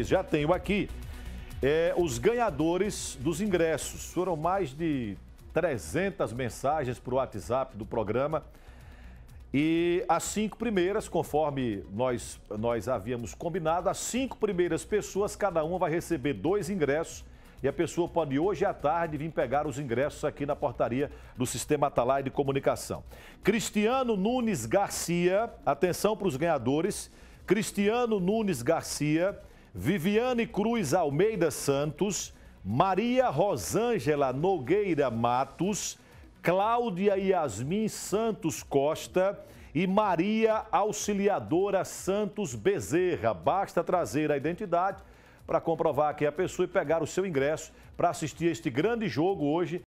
Já tenho aqui é, os ganhadores dos ingressos. Foram mais de 300 mensagens para o WhatsApp do programa. E as cinco primeiras, conforme nós, nós havíamos combinado, as cinco primeiras pessoas, cada uma vai receber dois ingressos. E a pessoa pode hoje à tarde vir pegar os ingressos aqui na portaria do Sistema Atalai de Comunicação. Cristiano Nunes Garcia, atenção para os ganhadores. Cristiano Nunes Garcia Viviane Cruz Almeida Santos, Maria Rosângela Nogueira Matos, Cláudia Yasmin Santos Costa e Maria Auxiliadora Santos Bezerra. Basta trazer a identidade para comprovar que é a pessoa e pegar o seu ingresso para assistir este grande jogo hoje.